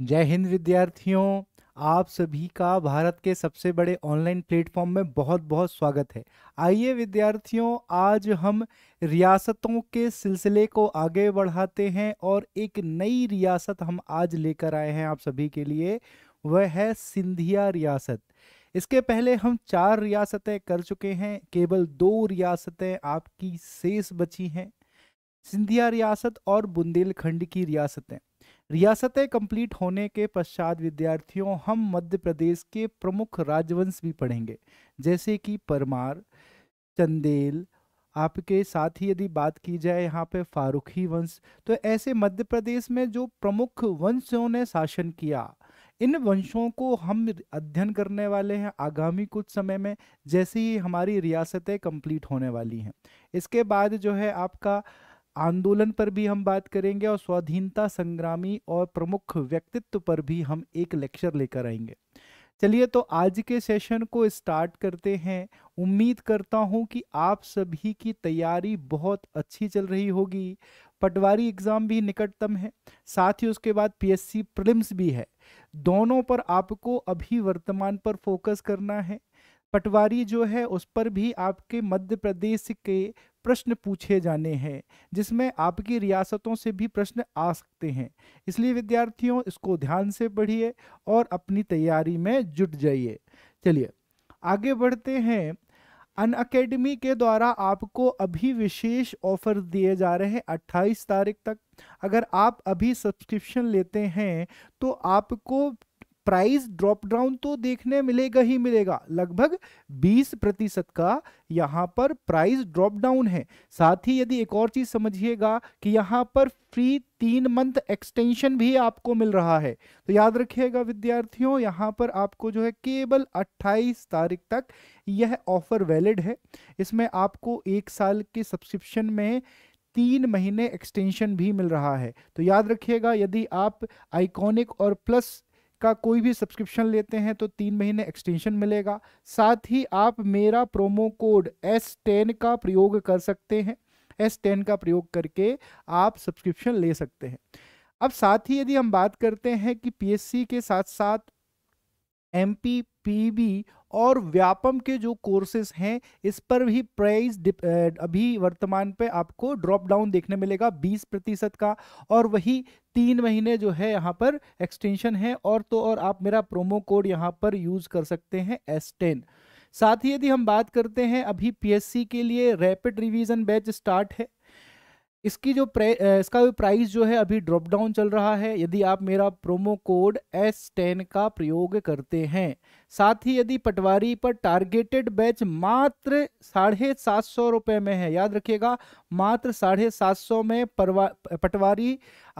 जय हिंद विद्यार्थियों आप सभी का भारत के सबसे बड़े ऑनलाइन प्लेटफॉर्म में बहुत बहुत स्वागत है आइए विद्यार्थियों आज हम रियासतों के सिलसिले को आगे बढ़ाते हैं और एक नई रियासत हम आज लेकर आए हैं आप सभी के लिए वह है सिंधिया रियासत इसके पहले हम चार रियासतें कर चुके हैं केवल दो रियासतें आपकी शेष बची हैं सिंधिया रियासत और बुंदेलखंड की रियासतें रियासतें कंप्लीट होने के पश्चात विद्यार्थियों हम मध्य प्रदेश के प्रमुख राजवंश भी पढ़ेंगे जैसे कि परमार चंदेल आपके साथ ही यदि बात की जाए यहाँ पे फारूखी वंश तो ऐसे मध्य प्रदेश में जो प्रमुख वंशों ने शासन किया इन वंशों को हम अध्ययन करने वाले हैं आगामी कुछ समय में जैसे ही हमारी रियासतें कंप्लीट होने वाली हैं इसके बाद जो है आपका आंदोलन पर भी हम बात करेंगे और स्वाधीनता संग्रामी और प्रमुख व्यक्तित्व पर भी हम एक लेक्चर लेकर आएंगे चलिए तो आज के सेशन को स्टार्ट करते हैं उम्मीद करता हूं कि आप सभी की तैयारी बहुत अच्छी चल रही होगी पटवारी एग्ज़ाम भी निकटतम है साथ ही उसके बाद पीएससी प्रीलिम्स भी है दोनों पर आपको अभी वर्तमान पर फोकस करना है पटवारी जो है उस पर भी आपके मध्य प्रदेश के प्रश्न पूछे जाने हैं जिसमें आपकी रियासतों से भी प्रश्न आ सकते हैं इसलिए विद्यार्थियों इसको ध्यान से पढ़िए और अपनी तैयारी में जुट जाइए चलिए आगे बढ़ते हैं अन अकेडमी के द्वारा आपको अभी विशेष ऑफर दिए जा रहे हैं 28 तारीख तक अगर आप अभी सब्सक्रिप्शन लेते हैं तो आपको प्राइस ड्रॉप डाउन तो देखने मिलेगा ही मिलेगा लगभग 20 प्रतिशत का यहाँ पर प्राइस ड्रॉप डाउन है साथ ही यदि एक और चीज समझिएगा कि यहाँ पर फ्री तीन मंथ एक्सटेंशन भी आपको मिल रहा है तो याद रखिएगा विद्यार्थियों यहाँ पर आपको जो है केवल 28 तारीख तक यह ऑफर वैलिड है इसमें आपको एक साल के सब्सक्रिप्शन में तीन महीने एक्सटेंशन भी मिल रहा है तो याद रखिएगा यदि आप आइकॉनिक और प्लस का कोई भी सब्सक्रिप्शन लेते हैं तो तीन महीने एक्सटेंशन मिलेगा साथ ही आप मेरा प्रोमो कोड एस टेन का प्रयोग कर सकते हैं एस टेन का प्रयोग करके आप सब्सक्रिप्शन ले सकते हैं अब साथ ही यदि हम बात करते हैं कि पी के साथ साथ एम पी पी बी और व्यापम के जो कोर्सेस हैं इस पर भी प्राइस अभी वर्तमान पे आपको ड्रॉप डाउन देखने मिलेगा 20 प्रतिशत का और वही तीन महीने जो है यहाँ पर एक्सटेंशन है और तो और आप मेरा प्रोमो कोड यहाँ पर यूज़ कर सकते हैं एस टेन साथ ही यदि हम बात करते हैं अभी पीएससी के लिए रैपिड रिवीजन बैच स्टार्ट है इसकी जो इसका भी प्राइस जो है अभी ड्रॉप डाउन चल रहा है यदि आप मेरा प्रोमो कोड एस टेन का प्रयोग करते हैं साथ ही यदि पटवारी पर टारगेटेड बैच मात्र साढ़े सात सौ रुपये में है याद रखिएगा मात्र साढ़े सात सौ में पटवारी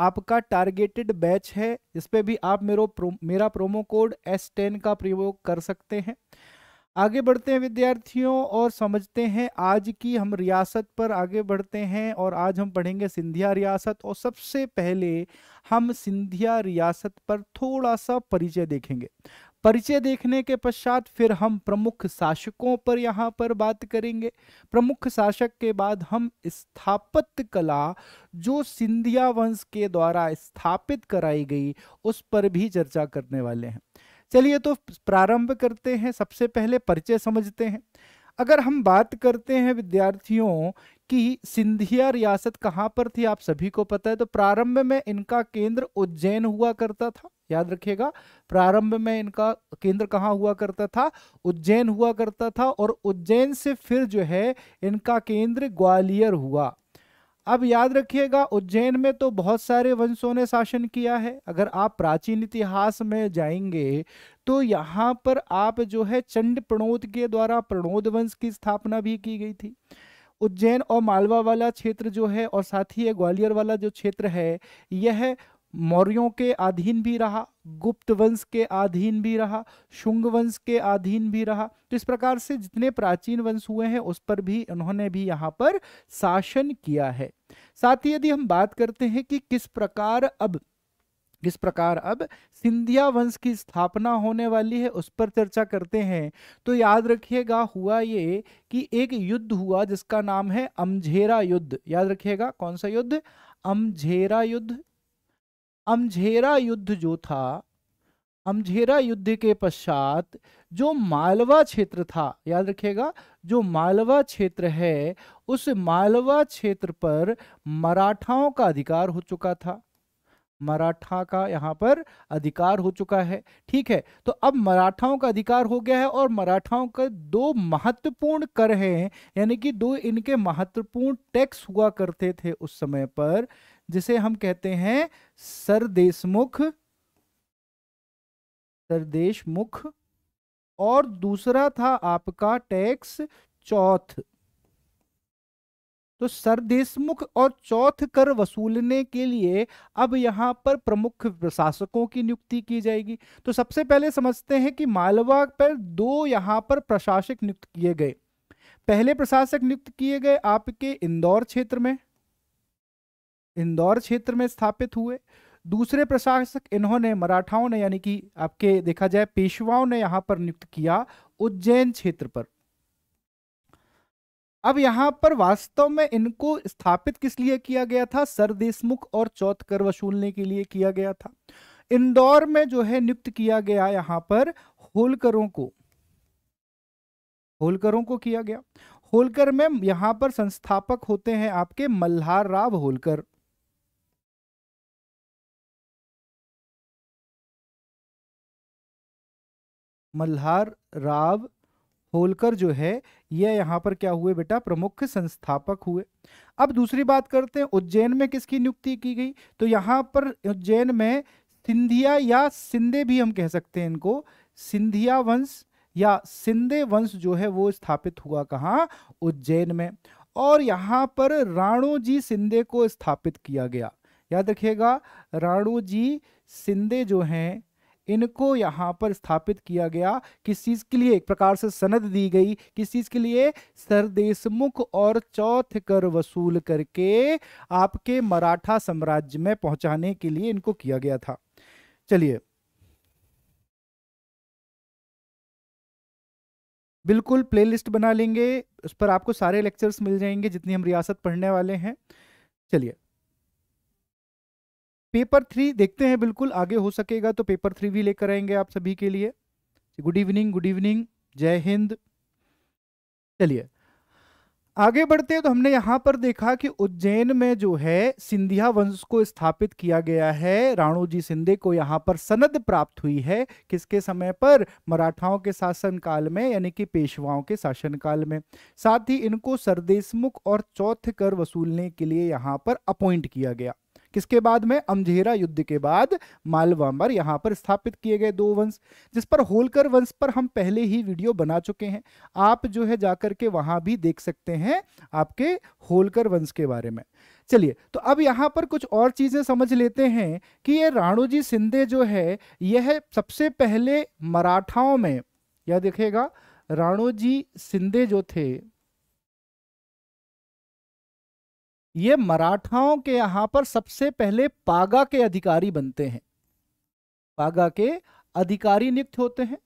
आपका टारगेटेड बैच है इस पर भी आप मेरो प्रो, मेरा प्रोमो कोड एस टेन का प्रयोग कर सकते हैं आगे बढ़ते हैं विद्यार्थियों और समझते हैं आज की हम रियासत पर आगे बढ़ते हैं और आज हम पढ़ेंगे सिंधिया रियासत और सबसे पहले हम सिंधिया रियासत पर थोड़ा सा परिचय देखेंगे परिचय देखने के पश्चात फिर हम प्रमुख शासकों पर यहाँ पर बात करेंगे प्रमुख शासक के बाद हम स्थापत्य कला जो सिंधिया वंश के द्वारा स्थापित कराई गई उस पर भी चर्चा करने वाले हैं चलिए तो प्रारंभ करते हैं सबसे पहले परिचय समझते हैं अगर हम बात करते हैं विद्यार्थियों कि सिंधिया रियासत कहाँ पर थी आप सभी को पता है तो प्रारंभ में इनका केंद्र उज्जैन हुआ करता था याद रखिएगा प्रारंभ में इनका केंद्र कहाँ हुआ करता था उज्जैन हुआ करता था और उज्जैन से फिर जो है इनका केंद्र ग्वालियर हुआ अब याद रखिएगा उज्जैन में तो बहुत सारे वंशों ने शासन किया है अगर आप प्राचीन इतिहास में जाएंगे तो यहाँ पर आप जो है चंड प्रणोद के द्वारा प्रणोद वंश की स्थापना भी की गई थी उज्जैन और मालवा वाला क्षेत्र जो है और साथ ही ये ग्वालियर वाला जो क्षेत्र है यह मौर्यों के अधीन भी रहा गुप्त वंश के अधीन भी रहा शुंग वंश के अधीन भी रहा तो इस प्रकार से जितने प्राचीन वंश हुए हैं उस पर भी उन्होंने भी यहाँ पर शासन किया है साथ ही यदि हम बात करते हैं कि किस प्रकार अब किस प्रकार अब सिंधिया वंश की स्थापना होने वाली है उस पर चर्चा करते हैं तो याद रखिएगा हुआ ये कि एक युद्ध हुआ जिसका नाम है अमझेरा युद्ध याद रखिएगा कौन सा युद्ध अमझेरा युद्ध अमझेरा युद्ध जो था अमझेरा युद्ध के पश्चात जो मालवा क्षेत्र था याद रखिएगा जो मालवा क्षेत्र है उस मालवा क्षेत्र पर मराठाओं का अधिकार हो चुका था मराठा का यहां पर अधिकार हो चुका है ठीक है तो अब मराठाओं का अधिकार हो गया है और मराठाओं का दो महत्वपूर्ण कर हैं यानी कि दो इनके महत्वपूर्ण टैक्स हुआ करते थे उस समय पर जिसे हम कहते हैं सरदेशमुख सरदेशमुख और दूसरा था आपका टैक्स चौथ तो सरदेशमुख और चौथ कर वसूलने के लिए अब यहां पर प्रमुख प्रशासकों की नियुक्ति की जाएगी तो सबसे पहले समझते हैं कि मालवा पर दो यहां पर प्रशासक नियुक्त किए गए पहले प्रशासक नियुक्त किए गए आपके इंदौर क्षेत्र में इंदौर क्षेत्र में स्थापित हुए दूसरे प्रशासक इन्होंने मराठाओं ने यानी कि आपके देखा जाए पेशवाओं ने यहाँ पर नियुक्त किया उज्जैन क्षेत्र पर अब यहाँ पर वास्तव में इनको स्थापित किस लिए किया गया था सर देशमुख और चौथ कर वसूलने के लिए किया गया था इंदौर में जो है नियुक्त किया गया यहाँ पर होलकरों को होलकरों को किया गया होलकर में यहाँ पर संस्थापक होते हैं आपके मल्हार राव होलकर मल्हार राव होलकर जो है यह यहाँ पर क्या हुए बेटा प्रमुख संस्थापक हुए अब दूसरी बात करते हैं उज्जैन में किसकी नियुक्ति की गई तो यहाँ पर उज्जैन में सिंधिया या सिंधे भी हम कह सकते हैं इनको सिंधिया वंश या सिंधे वंश जो है वो स्थापित हुआ कहाँ उज्जैन में और यहाँ पर राणो जी सिंधे को स्थापित किया गया याद रखिएगा राणो जी सिंधे जो हैं इनको यहाँ पर स्थापित किया गया किस चीज़ के लिए एक प्रकार से सनद दी गई किस चीज़ के लिए सरदेशमुख और चौथ कर वसूल करके आपके मराठा साम्राज्य में पहुंचाने के लिए इनको किया गया था चलिए बिल्कुल प्लेलिस्ट बना लेंगे उस पर आपको सारे लेक्चर्स मिल जाएंगे जितनी हम रियासत पढ़ने वाले हैं चलिए पेपर थ्री देखते हैं बिल्कुल आगे हो सकेगा तो पेपर थ्री भी लेकर आएंगे आप सभी के लिए गुड इवनिंग गुड इवनिंग जय हिंद चलिए आगे बढ़ते हैं तो हमने यहाँ पर देखा कि उज्जैन में जो है सिंधिया वंश को स्थापित किया गया है राणू जी सिंधे को यहाँ पर सनद प्राप्त हुई है किसके समय पर मराठाओं के शासनकाल में यानी कि पेशवाओं के शासनकाल में साथ ही इनको सरदेशमुख और चौथ कर वसूलने के लिए यहाँ पर अपॉइंट किया गया किसके बाद में अमझेरा युद्ध के बाद मालवांबर यहां पर स्थापित किए गए दो वंश जिस पर होलकर वंश पर हम पहले ही वीडियो बना चुके हैं आप जो है जाकर के वहां भी देख सकते हैं आपके होलकर वंश के बारे में चलिए तो अब यहाँ पर कुछ और चीजें समझ लेते हैं कि ये राणोजी सिंधे जो है यह सबसे पहले मराठाओं में यह देखेगा राणोजी सिंधे जो थे ये मराठाओं के यहां पर सबसे पहले पागा के अधिकारी बनते हैं पागा के अधिकारी नियुक्त होते हैं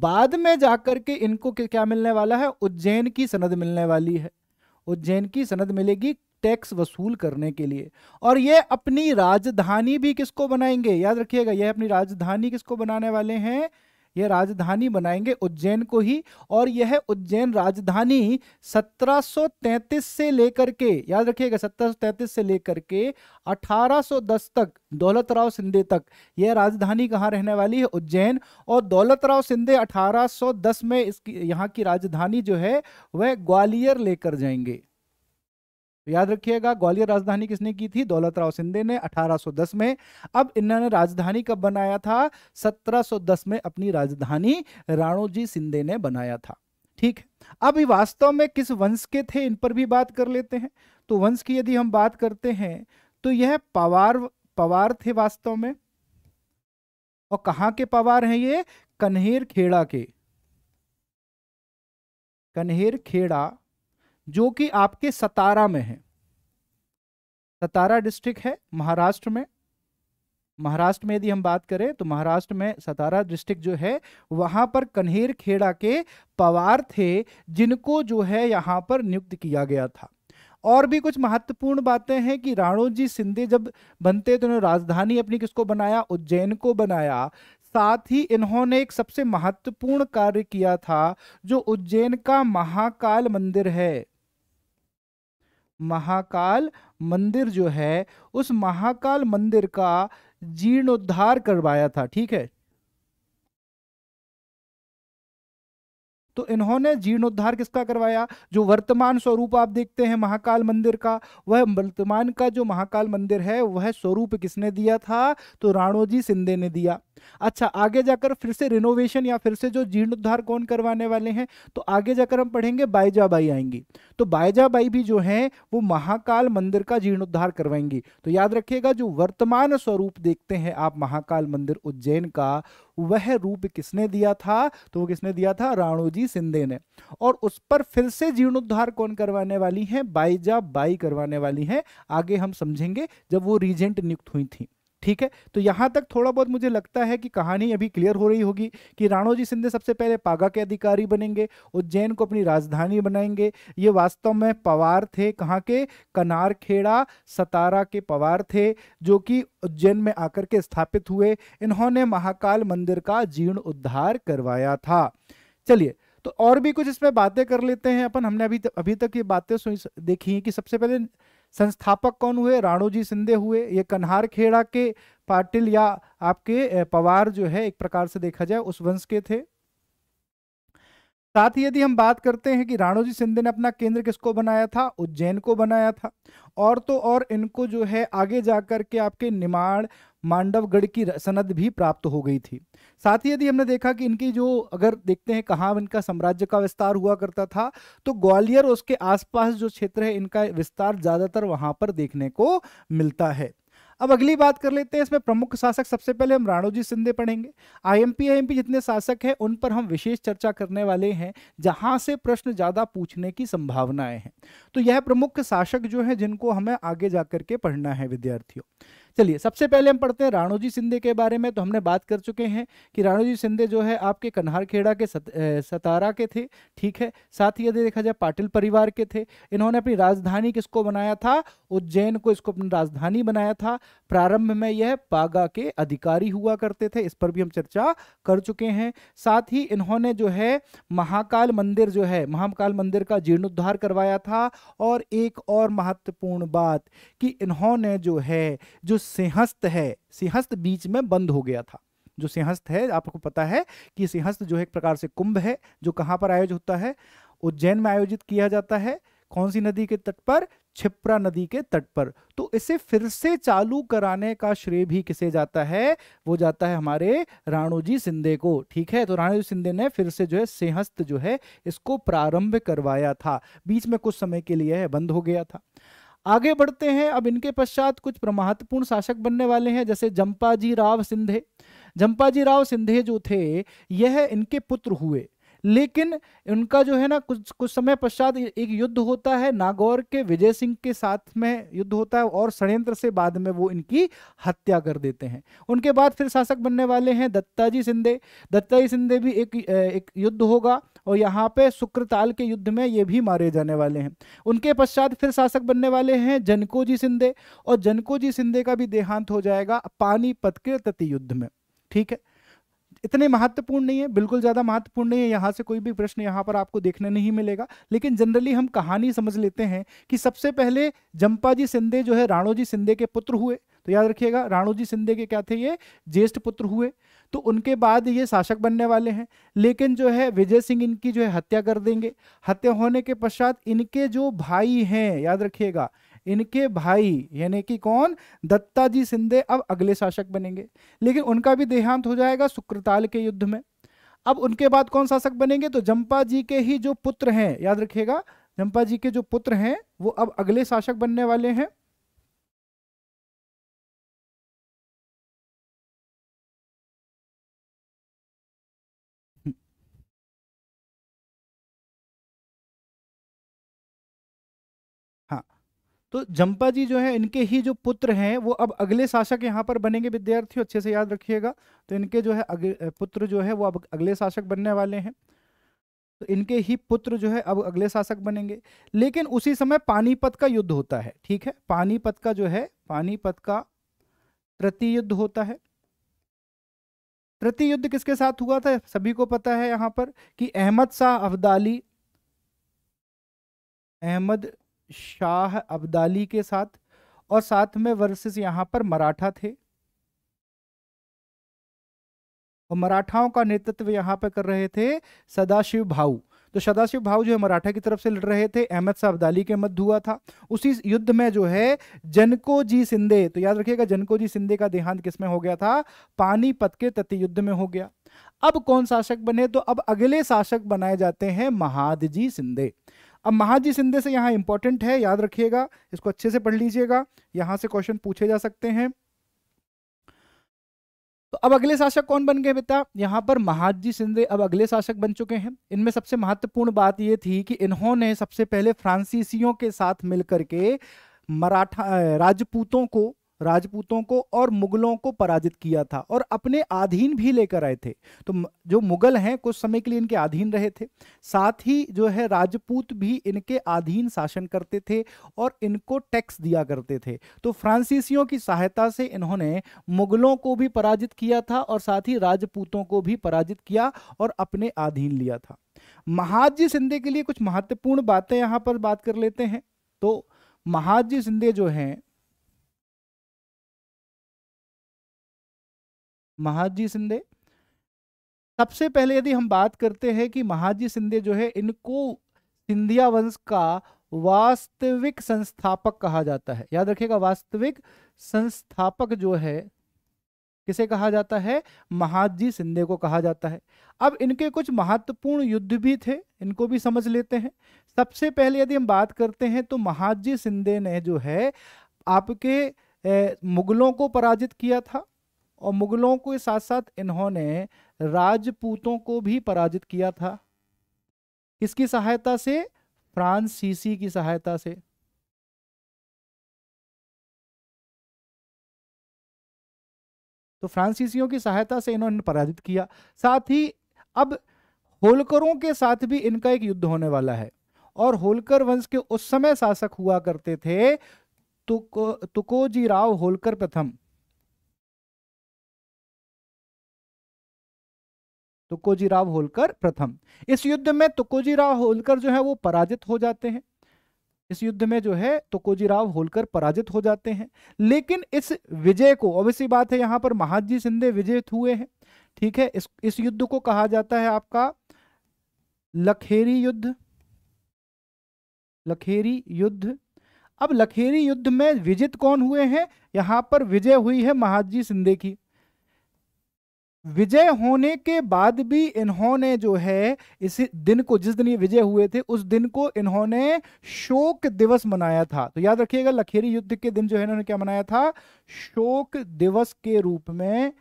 बाद में जाकर के इनको क्या मिलने वाला है उज्जैन की सनद मिलने वाली है उज्जैन की सनद मिलेगी टैक्स वसूल करने के लिए और ये अपनी राजधानी भी किसको बनाएंगे याद रखिएगा ये अपनी राजधानी किसको बनाने वाले हैं यह राजधानी बनाएंगे उज्जैन को ही और यह उज्जैन राजधानी 1733 से लेकर के याद रखिएगा 1733 से लेकर के 1810 तक दौलतराव सिंधे तक यह राजधानी कहाँ रहने वाली है उज्जैन और दौलतराव सिंधे 1810 में इसकी यहाँ की राजधानी जो है वह ग्वालियर लेकर जाएंगे याद रखिएगा ग्वालियर राजधानी किसने की थी दौलत राव सिंधे ने 1810 में अब इन्होंने राजधानी कब बनाया था 1710 में अपनी राजधानी राणोजी सिंधे ने बनाया था ठीक है अब वास्तव में किस वंश के थे इन पर भी बात कर लेते हैं तो वंश की यदि हम बात करते हैं तो यह पवार पवार थे वास्तव में और कहा के पवार हैं ये कन्हेर खेड़ा के कन्हेर खेड़ा जो कि आपके सतारा में है सतारा डिस्ट्रिक्ट है महाराष्ट्र में महाराष्ट्र में यदि हम बात करें तो महाराष्ट्र में सतारा डिस्ट्रिक्ट जो है वहां पर कन्हेर खेड़ा के पवार थे जिनको जो है यहाँ पर नियुक्त किया गया था और भी कुछ महत्वपूर्ण बातें हैं कि राणोजी सिंधे जब बनते तो उन्होंने राजधानी अपनी किसको बनाया उज्जैन को बनाया साथ ही इन्होंने एक सबसे महत्वपूर्ण कार्य किया था जो उज्जैन का महाकाल मंदिर है महाकाल मंदिर जो है उस महाकाल मंदिर का जीर्णोद्धार करवाया था ठीक है तो इन्होंने जीर्णोद्धार किसका करवाया जो वर्तमान स्वरूप आप देखते हैं महाकाल मंदिर का वह वर्तमान का जो महाकाल मंदिर है वह स्वरूप किसने दिया था तो राणोजी सिंधे ने दिया अच्छा आगे जाकर फिर से रिनोवेशन या फिर से जो जीर्णोद्धार कौन करवाने वाले हैं तो आगे जाकर हम पढ़ेंगे बाईजाबाई आएंगी तो बाईजाबाई भी जो है वो महाकाल मंदिर का जीर्णोद्धार करवाएंगी तो याद रखिएगा जो वर्तमान स्वरूप देखते हैं आप महाकाल मंदिर उज्जैन का वह रूप किसने दिया था तो वो किसने दिया था राणोजी सिंधे ने और उस पर फिर से जीर्णोद्धार कौन करवाने वाली है बाईजा बाई करवाने वाली है आगे हम समझेंगे जब वो रीजेंट नियुक्त हुई थी ठीक है तो यहाँ तक थोड़ा बहुत मुझे लगता है कि कहानी अभी क्लियर हो रही होगी कि राणोजी सिंधे सबसे पहले पागा के अधिकारी बनेंगे उज्जैन को अपनी राजधानी बनाएंगे ये वास्तव में पवार थे कहाँ के कनारखेड़ा सतारा के पवार थे जो कि उज्जैन में आकर के स्थापित हुए इन्होंने महाकाल मंदिर का जीर्ण उद्धार करवाया था चलिए तो और भी कुछ इसमें बातें कर लेते हैं अपन हमने अभी अभी तक ये बातें देखी हैं कि सबसे पहले संस्थापक कौन हुए राणोजी सिंधे हुए ये कन्हार खेड़ा के पाटिल या आपके पवार जो है एक प्रकार से देखा जाए उस वंश के थे साथ ही यदि हम बात करते हैं कि राणोजी सिंधे ने अपना केंद्र किसको बनाया था उज्जैन को बनाया था और तो और इनको जो है आगे जाकर के आपके निमाड़ मांडवगढ़ की सनद भी प्राप्त हो गई थी साथ ही यदि हमने देखा कि इनकी जो अगर देखते हैं कहाँ इनका साम्राज्य का विस्तार हुआ करता था तो ग्वालियर और उसके आसपास जो क्षेत्र है इनका विस्तार ज़्यादातर वहां पर देखने को मिलता है अब अगली बात कर लेते हैं इसमें प्रमुख शासक सबसे पहले हम राणोजी सिंधे पढ़ेंगे आईएमपी आईएमपी जितने शासक हैं उन पर हम विशेष चर्चा करने वाले हैं जहां से प्रश्न ज्यादा पूछने की संभावनाएं हैं तो यह प्रमुख शासक जो है जिनको हमें आगे जाकर के पढ़ना है विद्यार्थियों चलिए सबसे पहले हम पढ़ते हैं राणोजी सिंधे के बारे में तो हमने बात कर चुके हैं कि राणोजी सिंधे जो है आपके कन्हारखेड़ा के सत, सतारा के थे ठीक है साथ ही यदि देखा जाए पाटिल परिवार के थे इन्होंने अपनी राजधानी किसको बनाया था उज्जैन को इसको अपनी राजधानी बनाया था प्रारंभ में यह पागा के अधिकारी हुआ करते थे इस पर भी हम चर्चा कर चुके हैं साथ ही इन्होंने जो है महाकाल मंदिर जो है महाकाल मंदिर का जीर्णोद्धार करवाया था और एक और महत्वपूर्ण बात कि इन्होंने जो है जो सिंहस्त है सिंहस्त बीच में बंद हो गया था जो सिंहस्त है आपको पता है कि सिंहस्त जो है एक प्रकार से कुंभ है जो कहाँ पर आयोजित होता है उज्जैन में आयोजित किया जाता है कौन सी नदी के तट पर छिप्रा नदी के तट पर तो इसे फिर से चालू कराने का श्रेय भी किसे जाता है वो जाता है हमारे राणोजी सिंधे को ठीक है तो राणोजी सिंधे ने फिर से जो है सिंहस्त जो है इसको प्रारंभ करवाया था बीच में कुछ समय के लिए बंद हो गया था आगे बढ़ते हैं अब इनके पश्चात कुछ महत्वपूर्ण शासक बनने वाले हैं जैसे जंपाजी राव सिंधे जंपाजी राव सिंधे जो थे यह इनके पुत्र हुए लेकिन उनका जो है ना कुछ कुछ समय पश्चात एक युद्ध होता है नागौर के विजय सिंह के साथ में युद्ध होता है और षड्यंत्र से बाद में वो इनकी हत्या कर देते हैं उनके बाद फिर शासक बनने वाले हैं दत्ताजी सिंधे दत्ताजी सिंधे भी एक एक युद्ध होगा और यहाँ पे शुक्रताल के युद्ध में ये भी मारे जाने वाले हैं उनके पश्चात फिर शासक बनने वाले हैं जनकोजी सिंधे और जनकोजी सिंधे का भी देहांत हो जाएगा पानीपत के तति युद्ध में ठीक है इतने महत्वपूर्ण नहीं है बिल्कुल ज़्यादा महत्वपूर्ण नहीं है यहाँ से कोई भी प्रश्न यहाँ पर आपको देखने नहीं मिलेगा लेकिन जनरली हम कहानी समझ लेते हैं कि सबसे पहले जंपाजी सिंधे जो है राणोजी सिंधे के पुत्र हुए तो याद रखिएगा राणोजी सिंधे के क्या थे ये ज्येष्ठ पुत्र हुए तो उनके बाद ये शासक बनने वाले हैं लेकिन जो है विजय सिंह इनकी जो है हत्या कर देंगे हत्या होने के पश्चात इनके जो भाई हैं याद रखिएगा इनके भाई यानी कि कौन दत्ताजी सिंधे अब अगले शासक बनेंगे लेकिन उनका भी देहांत हो जाएगा शुक्रताल के युद्ध में अब उनके बाद कौन शासक बनेंगे तो जंपा जी के ही जो पुत्र हैं याद रखिएगा जंपा जी के जो पुत्र हैं वो अब अगले शासक बनने वाले हैं तो जंपा जी जो है इनके ही जो पुत्र हैं वो अब अगले शासक यहाँ पर बनेंगे विद्यार्थियों अच्छे से याद रखिएगा तो इनके जो है पुत्र जो है वो अब अगले शासक बनने वाले हैं तो इनके ही पुत्र जो है अब अगले शासक बनेंगे लेकिन उसी समय पानीपत का युद्ध होता है ठीक है पानीपत का जो है पानीपत का तृतीय युद्ध होता है तृतीय युद्ध किसके साथ हुआ था सभी को पता है यहां पर कि अहमद शाह अब्दाली अहमद शाह अब्दाली के साथ और साथ में वर्सेस यहाँ पर मराठा थे और मराठाओं का नेतृत्व यहाँ पर कर रहे थे सदाशिव भाऊ तो सदाशिव भाऊ जो है मराठा की तरफ से लड़ रहे थे अहमद शाह अब्दाली के मध्य हुआ था उसी युद्ध में जो है जनको जी सिंधे तो याद रखिएगा जनको जी सिंधे का देहांत किसमें हो गया था पानीपत के तथ्य युद्ध में हो गया अब कौन शासक बने तो अब अगले शासक बनाए जाते हैं महादजी सिंधे अब महाजी शिंदे से यहाँ इंपॉर्टेंट है याद रखिएगा इसको अच्छे से पढ़ लीजिएगा यहाँ से क्वेश्चन पूछे जा सकते हैं तो अब अगले शासक कौन बन गए बेटा यहाँ पर महाजी शिंदे अब अगले शासक बन चुके हैं इनमें सबसे महत्वपूर्ण बात यह थी कि इन्होंने सबसे पहले फ्रांसीसियों के साथ मिलकर के मराठा राजपूतों को राजपूतों को और मुगलों को पराजित किया था और अपने अधीन भी लेकर आए थे तो जो मुगल हैं कुछ समय के लिए इनके अधीन रहे थे साथ ही जो है राजपूत भी इनके अधीन शासन करते थे और इनको टैक्स दिया करते थे तो फ्रांसीसियों की सहायता से इन्होंने मुगलों को भी पराजित किया था और साथ ही राजपूतों को भी पराजित किया और अपने अधीन लिया था महाजी सिंधे के लिए कुछ महत्वपूर्ण बातें यहाँ पर बात कर लेते हैं तो महाजी सिंधे जो हैं महाजी शिंदे सबसे पहले यदि हम बात करते हैं कि महाजी शिंदे जो है इनको सिंधिया वंश का वास्तविक संस्थापक कहा जाता है याद रखिएगा वास्तविक संस्थापक जो है किसे कहा जाता है महाजी शिंदे को कहा जाता है अब इनके कुछ महत्वपूर्ण युद्ध भी थे इनको भी समझ लेते हैं सबसे पहले यदि हम बात करते हैं तो महाजी शिंदे ने जो है आपके ए, मुगलों को पराजित किया था और मुगलों के साथ साथ इन्होंने राजपूतों को भी पराजित किया था किसकी सहायता से फ्रांसीसी की सहायता से तो फ्रांसीसियों की सहायता से इन्होंने पराजित किया साथ ही अब होलकरों के साथ भी इनका एक युद्ध होने वाला है और होलकर वंश के उस समय शासक हुआ करते थे तुको तुकोजी राव होलकर प्रथम तो राव होलकर प्रथम इस युद्ध में तो राव होलकर जो है वो पराजित हो जाते हैं इस युद्ध में जो है तो राव होलकर पराजित हो जाते हैं लेकिन इस विजय को ऑब्वियसली बात है यहाँ पर महाजी सिंधे विजयित हुए हैं ठीक है इस इस युद्ध को कहा जाता है आपका लखेरी युद्ध लखेरी युद्ध अब लखेरी युद्ध में विजित कौन हुए हैं यहाँ पर विजय हुई है महाजी सिंधे की विजय होने के बाद भी इन्होंने जो है इस दिन को जिस दिन ये विजय हुए थे उस दिन को इन्होंने शोक दिवस मनाया था तो याद रखिएगा लखेरी युद्ध के दिन जो है इन्होंने क्या मनाया था शोक दिवस के रूप में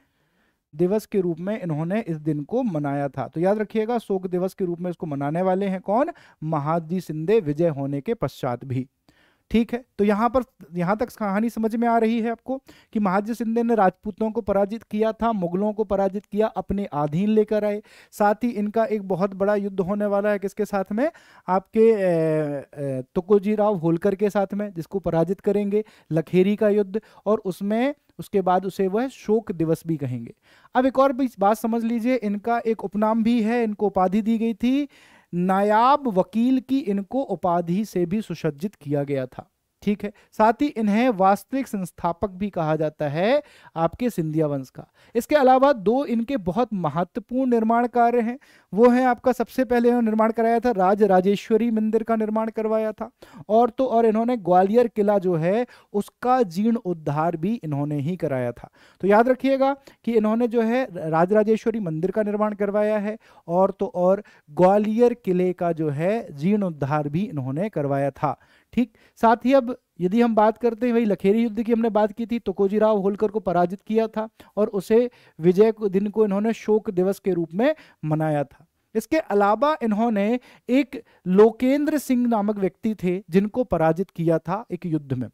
दिवस के रूप में इन्होंने इस दिन को मनाया था तो याद रखिएगा शोक दिवस के रूप में इसको मनाने वाले हैं कौन महादी सिंधे विजय होने के पश्चात भी ठीक है तो यहाँ पर यहाँ तक कहानी समझ में आ रही है आपको कि महाजी सिंधे ने राजपूतों को पराजित किया था मुगलों को पराजित किया अपने अधीन लेकर आए साथ ही इनका एक बहुत बड़ा युद्ध होने वाला है किसके साथ में आपके तुकोजी राव होलकर के साथ में जिसको पराजित करेंगे लखेरी का युद्ध और उसमें उसके बाद उसे वह शोक दिवस भी कहेंगे अब एक और भी बात समझ लीजिए इनका एक उपनाम भी है इनको उपाधि दी गई थी नायाब वकील की इनको उपाधि से भी सुसज्जित किया गया था ठीक है साथ ही इन्हें वास्तविक संस्थापक भी कहा जाता है आपके सिंधिया वंश का इसके अलावा दो इनके बहुत महत्वपूर्ण निर्माण कार्य हैं वो हैं आपका सबसे पहले निर्माण कराया था राज राजेश्वरी मंदिर का निर्माण करवाया था और तो और इन्होंने ग्वालियर किला जो है उसका जीर्ण उद्धार भी इन्होंने ही कराया था तो याद रखिएगा कि इन्होंने जो है राज राजेश्वरी मंदिर का निर्माण करवाया है और तो और ग्वालियर किले का जो है जीर्ण उद्धार भी इन्होंने करवाया था ठीक साथ ही अब यदि हम बात करते हैं वही लखेरी युद्ध की हमने बात की थी तो कोजीराव होलकर को पराजित किया था और उसे विजय दिन को इन्होंने शोक दिवस के रूप में मनाया था इसके अलावा इन्होंने एक लोकेंद्र सिंह नामक व्यक्ति थे जिनको पराजित किया था एक युद्ध में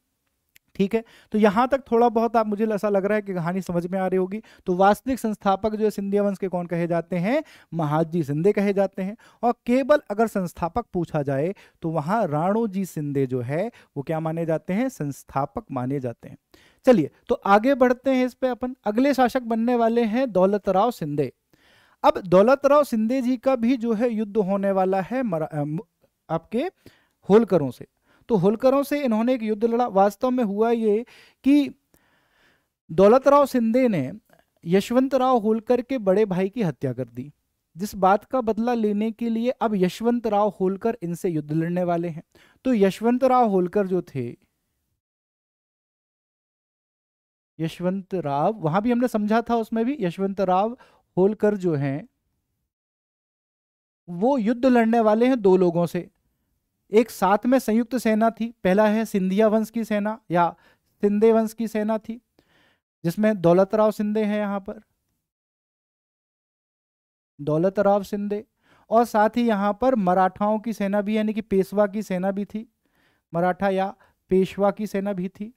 ठीक है तो यहां तक थोड़ा बहुत आप मुझे ऐसा लग रहा है कि कहानी समझ में आ रही होगी तो वास्तविक संस्थापक जो है सिंधिया वंश के कौन कहे जाते हैं महाजी सिंधे कहे जाते हैं और केवल अगर संस्थापक पूछा जाए तो वहाँ राणोजी सिंधे जो है वो क्या माने जाते हैं संस्थापक माने जाते हैं चलिए तो आगे बढ़ते हैं इस पे अपन अगले शासक बनने वाले हैं दौलतराव सिंधे अब दौलत राव सिंधे जी का भी जो है युद्ध होने वाला है आपके होलकरों से तो होलकरों से इन्होंने एक युद्ध लड़ा वास्तव में हुआ ये कि दौलतराव सिंधे ने यशवंतराव होलकर के बड़े भाई की हत्या कर दी जिस बात का बदला लेने के लिए अब यशवंतराव होलकर इनसे युद्ध लड़ने वाले हैं तो यशवंतराव होलकर जो थे यशवंत राव वहां भी हमने समझा था उसमें भी यशवंत राव होलकर जो हैं वो युद्ध लड़ने वाले हैं दो लोगों से एक साथ में संयुक्त सेना थी पहला है सिंधिया वंश की सेना या सिंधे वंश की सेना थी जिसमें दौलतराव सिंधे हैं यहाँ पर दौलतराव सिंधे और साथ ही यहाँ पर मराठाओं की सेना भी यानी कि पेशवा की सेना भी थी मराठा या पेशवा की सेना भी थी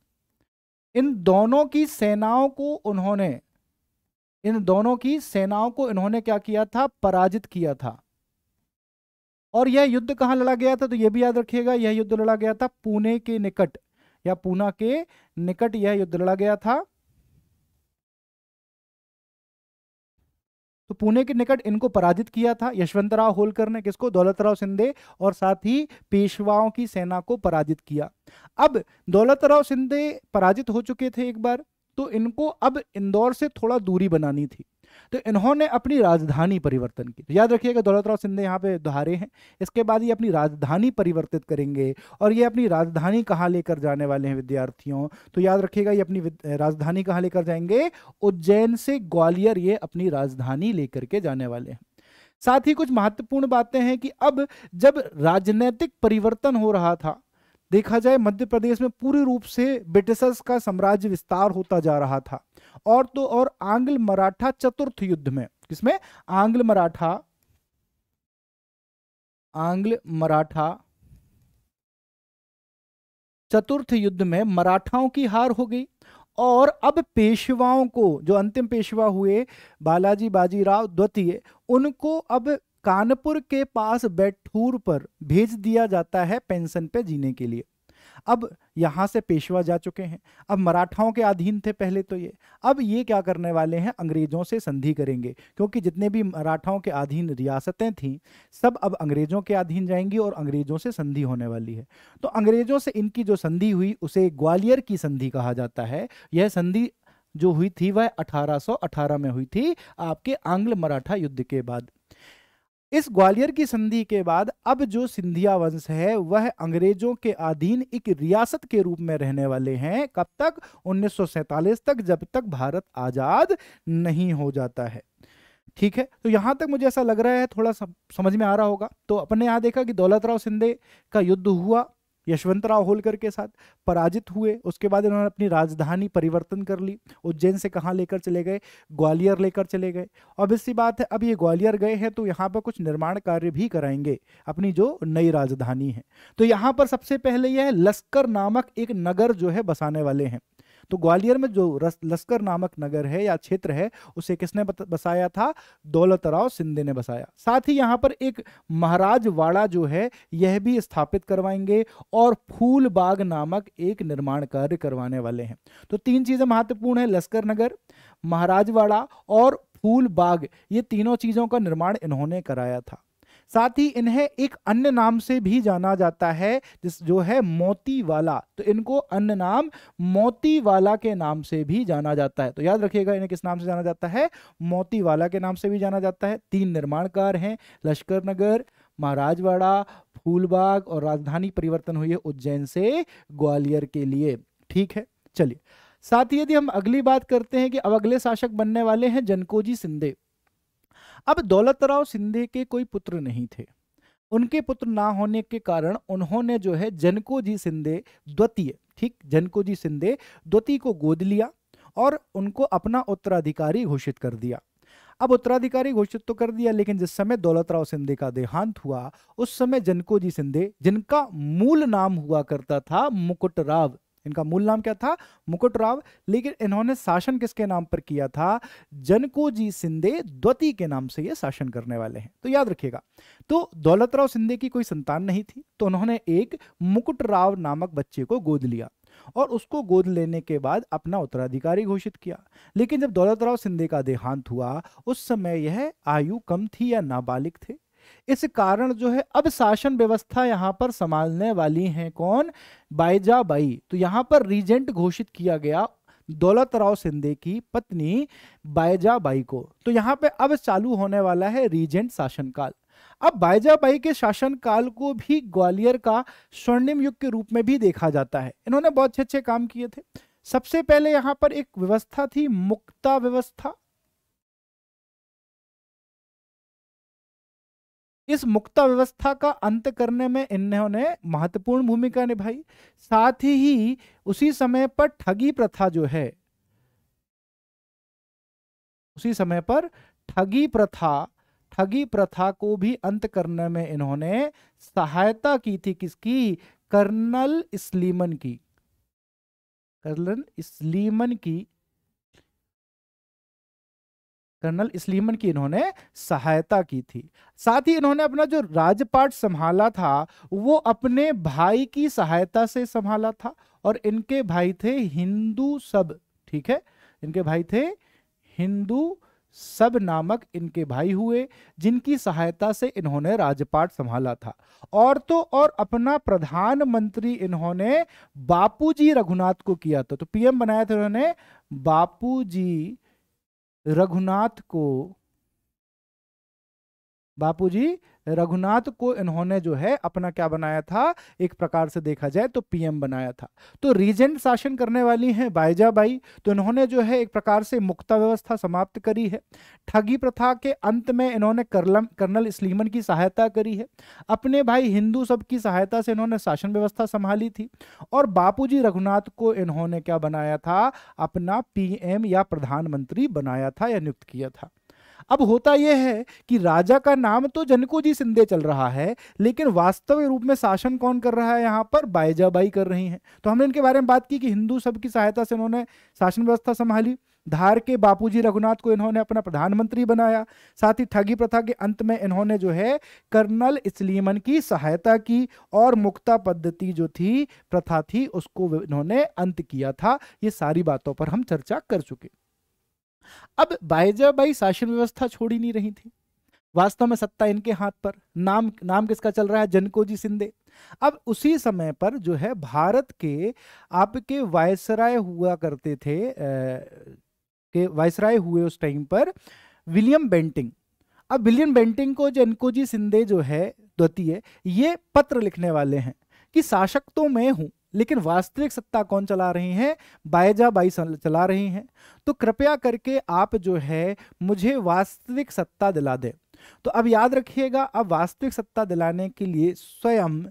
इन दोनों की सेनाओं को उन्होंने इन दोनों की सेनाओं को इन्होंने क्या किया था पराजित किया था और यह युद्ध कहाँ लड़ा गया था तो यह भी याद रखिएगा यह युद्ध लड़ा गया था पुणे के निकट या पूना के निकट यह युद्ध लड़ा गया था तो पुणे के निकट इनको पराजित किया था यशवंतराव होलकर ने किसको दौलतराव सिंधे और साथ ही पेशवाओं की सेना को पराजित किया अब दौलतराव सिंधे पराजित हो चुके थे एक बार तो इनको अब इंदौर से थोड़ा दूरी बनानी थी तो इन्होंने अपनी राजधानी परिवर्तन की तो याद रखिएगा दौलतराव सिंधे यहाँ पे दोहारे हैं इसके बाद ये अपनी राजधानी परिवर्तित करेंगे और ये अपनी राजधानी कहाँ लेकर जाने वाले हैं विद्यार्थियों तो याद रखिएगा ये अपनी राजधानी कहाँ लेकर जाएंगे उज्जैन से ग्वालियर ये अपनी राजधानी लेकर के जाने वाले हैं साथ ही कुछ महत्वपूर्ण बातें हैं कि अब जब राजनैतिक परिवर्तन हो रहा था देखा जाए मध्य प्रदेश में पूरे रूप से ब्रिटिशर्स का साम्राज्य विस्तार होता जा रहा था और तो और आंग्ल मराठा चतुर्थ युद्ध में किसमें आंग्ल मराठा आंग्ल मराठा चतुर्थ युद्ध में मराठाओं की हार हो गई और अब पेशवाओं को जो अंतिम पेशवा हुए बालाजी बाजीराव द्वितीय उनको अब कानपुर के पास बैठूर पर भेज दिया जाता है पेंशन पे जीने के लिए अब यहाँ से पेशवा जा चुके हैं अब मराठाओं के अधीन थे पहले तो ये अब ये क्या करने वाले हैं अंग्रेजों से संधि करेंगे क्योंकि जितने भी मराठाओं के अधीन रियासतें थीं सब अब अंग्रेजों के अधीन जाएंगी और अंग्रेजों से संधि होने वाली है तो अंग्रेजों से इनकी जो संधि हुई उसे ग्वालियर की संधि कहा जाता है यह संधि जो हुई थी वह 1818 में हुई थी आपके आंग्ल मराठा युद्ध के बाद इस ग्वालियर की संधि के बाद अब जो सिंधिया वंश है वह अंग्रेजों के अधीन एक रियासत के रूप में रहने वाले हैं कब तक उन्नीस तक जब तक भारत आजाद नहीं हो जाता है ठीक है तो यहाँ तक मुझे ऐसा लग रहा है थोड़ा समझ में आ रहा होगा तो अपने यहां देखा कि दौलतराव सिंधे का युद्ध हुआ यशवंतराव होलकर के साथ पराजित हुए उसके बाद इन्होंने अपनी राजधानी परिवर्तन कर ली उज्जैन से कहाँ लेकर चले गए ग्वालियर लेकर चले गए अब इसी बात है अब ये ग्वालियर गए हैं तो यहाँ पर कुछ निर्माण कार्य भी कराएंगे अपनी जो नई राजधानी है तो यहाँ पर सबसे पहले यह लश्कर नामक एक नगर जो है बसाने वाले हैं तो ग्वालियर में जो लश्कर नामक नगर है या क्षेत्र है उसे किसने बसाया था दौलतराव सिंधे ने बसाया साथ ही यहाँ पर एक महाराज वाड़ा जो है यह भी स्थापित करवाएंगे और फूल बाग नामक एक निर्माण कार्य करवाने वाले हैं तो तीन चीजें महत्वपूर्ण है लश्कर नगर महाराजवाड़ा और फूल बाग ये तीनों चीज़ों का निर्माण इन्होंने कराया था साथ ही इन्हें एक अन्य नाम से भी जाना जाता है जिस जो है मोती वाला तो इनको अन्य नाम मोती वाला के नाम से भी जाना जाता है तो याद रखिएगा इन्हें किस नाम से जाना जाता है मोती वाला के नाम से भी जाना जाता है तीन निर्माणकार हैं लश्कर नगर महाराजवाड़ा फूलबाग और राजधानी परिवर्तन हुई है उज्जैन से ग्वालियर के लिए ठीक है चलिए साथ ही यदि हम अगली बात करते हैं कि अब अगले शासक बनने वाले हैं जनकोजी सिंधे अब दौलतराव सिंधे के कोई पुत्र नहीं थे उनके पुत्र ना होने के कारण उन्होंने जो है जनकोजी सिंधे द्वितीय ठीक जनकोजी सिंधे द्वितीय को गोद लिया और उनको अपना उत्तराधिकारी घोषित कर दिया अब उत्तराधिकारी घोषित तो कर दिया लेकिन जिस समय दौलतराव सिंधे का देहांत हुआ उस समय जनकोजी सिंधे जिनका मूल नाम हुआ करता था मुकुटराव इनका मूल नाम क्या था मुकुट राव लेकिन इन्होंने शासन किसके नाम पर किया था जनको जी सिंधे द्वती के नाम से ये शासन करने वाले हैं तो याद रखिएगा तो दौलतराव सिंधे की कोई संतान नहीं थी तो उन्होंने एक मुकुट राव नामक बच्चे को गोद लिया और उसको गोद लेने के बाद अपना उत्तराधिकारी घोषित किया लेकिन जब दौलतराव सिंधे का देहांत हुआ उस समय यह आयु कम थी या नाबालिग थे इस कारण जो है अब शासन व्यवस्था यहाँ पर संभालने वाली हैं कौन बाईजा बाई तो यहाँ पर रीजेंट घोषित किया गया दौलत राव सिंधे की पत्नी बाईजा बाई को तो यहाँ पे अब चालू होने वाला है रीजेंट शासनकाल अब बायजाबाई के शासनकाल को भी ग्वालियर का स्वर्णिम युग के रूप में भी देखा जाता है इन्होंने बहुत अच्छे अच्छे काम किए थे सबसे पहले यहाँ पर एक व्यवस्था थी मुक्ता व्यवस्था इस मुक्ता व्यवस्था का अंत करने में इन्होंने महत्वपूर्ण भूमिका निभाई साथ ही उसी समय पर ठगी प्रथा जो है उसी समय पर ठगी प्रथा ठगी प्रथा को भी अंत करने में इन्होंने सहायता की थी किसकी कर्नल स्लीमन की कर्नल स्लीमन की कर्नल स्लीमन की इन्होंने सहायता की थी साथ ही इन्होंने अपना जो राजपाट संभाला था वो अपने भाई की सहायता से संभाला था और इनके भाई थे हिंदू सब ठीक है इनके भाई थे हिंदू सब नामक इनके भाई हुए जिनकी सहायता से इन्होंने राजपाट संभाला था और तो और अपना प्रधानमंत्री इन्होंने बापूजी रघुनाथ को किया था तो पीएम बनाया था इन्होंने बापूजी रघुनाथ को बापूजी रघुनाथ को इन्होंने जो है अपना क्या बनाया था एक प्रकार से देखा जाए तो पीएम बनाया था तो रीजेंट शासन करने वाली हैं बाईजाबाई तो इन्होंने जो है एक प्रकार से मुक्ता व्यवस्था समाप्त करी है ठगी प्रथा के अंत में इन्होंने करलम कर्नल स्लीमन की सहायता करी है अपने भाई हिंदू सब की सहायता से इन्होंने शासन व्यवस्था संभाली थी और बापू रघुनाथ को इन्होंने क्या बनाया था अपना पी या प्रधानमंत्री बनाया था या नियुक्त किया था अब होता यह है कि राजा का नाम तो जनको जी सिंधे चल रहा है लेकिन वास्तविक रूप में शासन कौन कर रहा है यहाँ पर बायजाबाई कर रही हैं तो हमने इनके बारे में बात की कि हिंदू सब की सहायता से इन्होंने शासन व्यवस्था संभाली धार के बापूजी रघुनाथ को इन्होंने अपना प्रधानमंत्री बनाया साथ ही ठगी प्रथा के अंत में इन्होंने जो है कर्नल इसलीमन की सहायता की और मुक्ता पद्धति जो थी प्रथा थी उसको इन्होंने अंत किया था ये सारी बातों पर हम चर्चा कर चुके अब बाइजा शासन व्यवस्था छोड़ी नहीं रही थी वास्तव में सत्ता इनके हाथ पर नाम नाम किसका चल रहा है जनकोजी सिंधे अब उसी समय पर जो है भारत के आपके वायसराय हुआ करते थे आ, के वायसराय हुए उस टाइम पर विलियम बेंटिंग अब विलियम बेंटिंग को जनकोजी सिंधे जो है द्वितीय ये पत्र लिखने वाले हैं कि शासक तो मैं हूं लेकिन वास्तविक सत्ता कौन चला रही हैं बायजा बाई चला रही हैं तो कृपया करके आप जो है मुझे वास्तविक सत्ता दिला दे तो अब याद रखिएगा अब वास्तविक सत्ता दिलाने के लिए स्वयं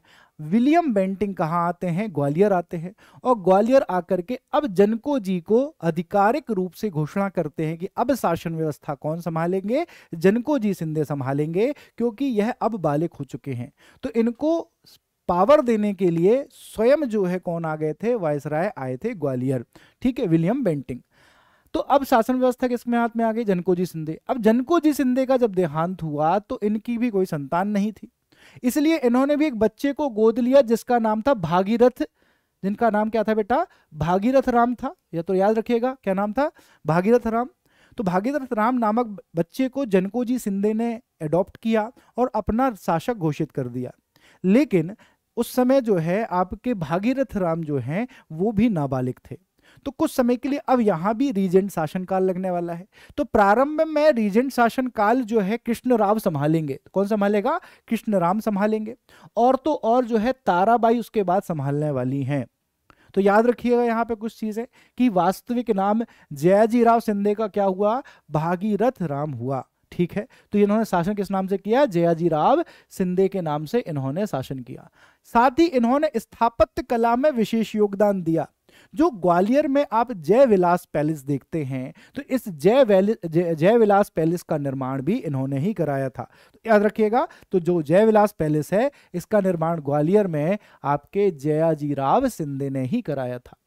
विलियम बेंटिंग कहाँ आते हैं ग्वालियर आते हैं और ग्वालियर आकर के अब जनको जी को आधिकारिक रूप से घोषणा करते हैं कि अब शासन व्यवस्था कौन संभालेंगे जनको जी सिंधे संभालेंगे क्योंकि यह अब बालिक हो चुके हैं तो इनको पावर देने के लिए स्वयं जो है कौन आ गए थे वायसराय आए थे ग्वालियर ठीक है विलियम बेंटिंग तो अब शासन व्यवस्था किसमें हाथ में आ गई जनकोजी सिंधे अब जनकोजी सिंधे का जब देहांत हुआ तो इनकी भी कोई संतान नहीं थी इसलिए इन्होंने भी एक बच्चे को गोद लिया जिसका नाम था भागीरथ जिनका नाम क्या था बेटा भागीरथ राम था या तो याद रखिएगा क्या नाम था भागीरथ राम तो भागीरथ राम नामक बच्चे को जनकोजी सिंधे ने अडॉप्ट किया और अपना शासक घोषित कर दिया लेकिन उस समय जो है आपके भागीरथ राम जो हैं वो भी नाबालिग थे तो कुछ समय के लिए अब यहां भी रीजेंट शासनकाल लगने वाला है तो प्रारंभ में रीजेंट शासनकाल जो है कृष्ण राव संभालेंगे कौन संभालेगा कृष्ण राम संभालेंगे और तो और जो है ताराबाई उसके बाद संभालने वाली हैं तो याद रखिएगा यहां पे कुछ चीजें कि वास्तविक नाम जयाजी राव सिंधे का क्या हुआ भागीरथ राम हुआ ठीक है तो इन्होंने शासन किस नाम से किया राव सिंधे के नाम से इन्होंने शासन किया साथ ही इन्होंने स्थापत्य कला में विशेष योगदान दिया जो ग्वालियर में आप जय विलास पैलेस देखते हैं तो इस जय जय विलास पैलेस का निर्माण भी इन्होंने ही कराया था तो याद रखिएगा तो जो जय विलास पैलेस है इसका निर्माण ग्वालियर में आपके राव सिंधे ने ही कराया था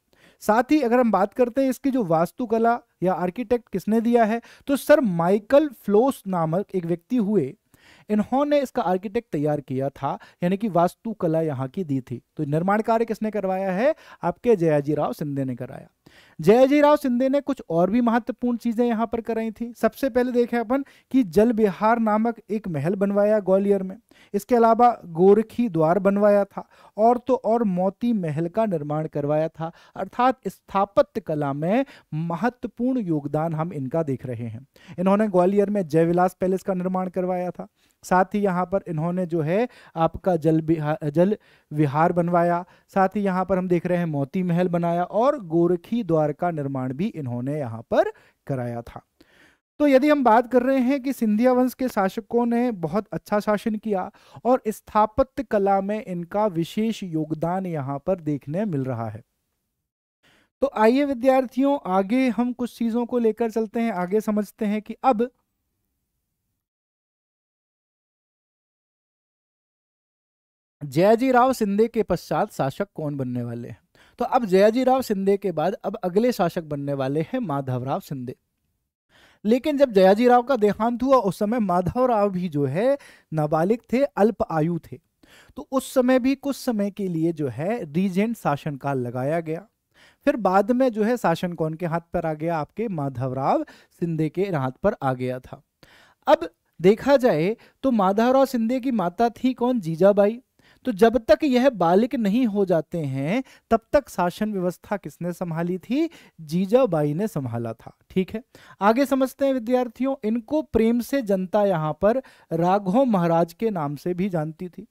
साथ ही अगर हम बात करते हैं इसकी जो वास्तुकला या आर्किटेक्ट किसने दिया है तो सर माइकल फ्लोस नामक एक व्यक्ति हुए इन्होंने इसका आर्किटेक्ट तैयार किया था यानी कि वास्तुकला यहाँ की दी थी तो निर्माण कार्य किसने करवाया है आपके जयाजी राव सिंधे ने कराया जय राव सिंधे ने कुछ और भी महत्वपूर्ण चीजें यहाँ पर कराई थी सबसे पहले देखे अपन कि जल बिहार नामक एक महल बनवाया ग्वालियर में इसके अलावा गोरखी द्वार बनवाया था और तो और मोती महल का निर्माण करवाया था अर्थात स्थापत्य कला में महत्वपूर्ण योगदान हम इनका देख रहे हैं इन्होंने ग्वालियर में जयविलास पैलेस का निर्माण करवाया था साथ ही यहाँ पर इन्होंने जो है आपका जल बिहार जल विहार बनवाया साथ ही यहाँ पर हम देख रहे हैं मोती महल बनाया और गोरखी हाथी द्वार का निर्माण भी इन्होंने यहाँ पर कराया था तो यदि हम बात कर रहे हैं कि सिंधिया वंश के शासकों ने बहुत अच्छा शासन किया और स्थापत्य कला में इनका विशेष योगदान यहाँ पर देखने मिल रहा है तो आइए विद्यार्थियों आगे हम कुछ चीजों को लेकर चलते हैं आगे समझते हैं कि अब जयजी राव सिंधे के पश्चात शासक कौन बनने वाले हैं तो अब जयाजीराव सिंधे के बाद अब अगले शासक बनने वाले हैं माधवराव सिंधे लेकिन जब जयाजीराव का देहांत हुआ उस समय माधवराव भी जो है नाबालिग थे अल्प आयु थे तो उस समय भी कुछ समय के लिए जो है रीजेंट शासनकाल लगाया गया फिर बाद में जो है शासन कौन के हाथ पर आ गया आपके माधवराव सिंधे के हाथ पर आ गया था अब देखा जाए तो माधवराव सिंधे की माता थी कौन जीजाबाई तो जब तक यह बालिक नहीं हो जाते हैं तब तक शासन व्यवस्था किसने संभाली थी जीजाबाई ने संभाला था ठीक है आगे समझते हैं विद्यार्थियों इनको प्रेम से जनता यहां पर राघव महाराज के नाम से भी जानती थी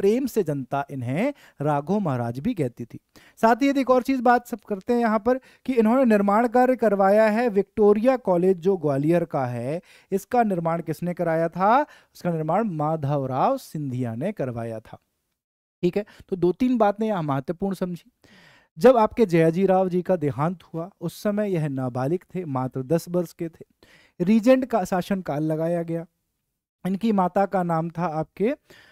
प्रेम से जनता इन्हें राघो महाराज भी कहती थी साथ ही यदि एक और चीज़ बात सब करते हैं यहाँ पर कि इन्होंने निर्माण कार्य करवाया है विक्टोरिया कॉलेज जो ग्वालियर का है इसका निर्माण किसने कराया था उसका निर्माण माधवराव सिंधिया ने करवाया था ठीक है तो दो तीन बातें यहाँ महत्वपूर्ण समझी जब आपके जयाजी राव जी का देहांत हुआ उस समय यह नाबालिग थे मात्र दस वर्ष के थे रीजेंट का शासन काल लगाया गया इनकी माता का नाम था आपके अः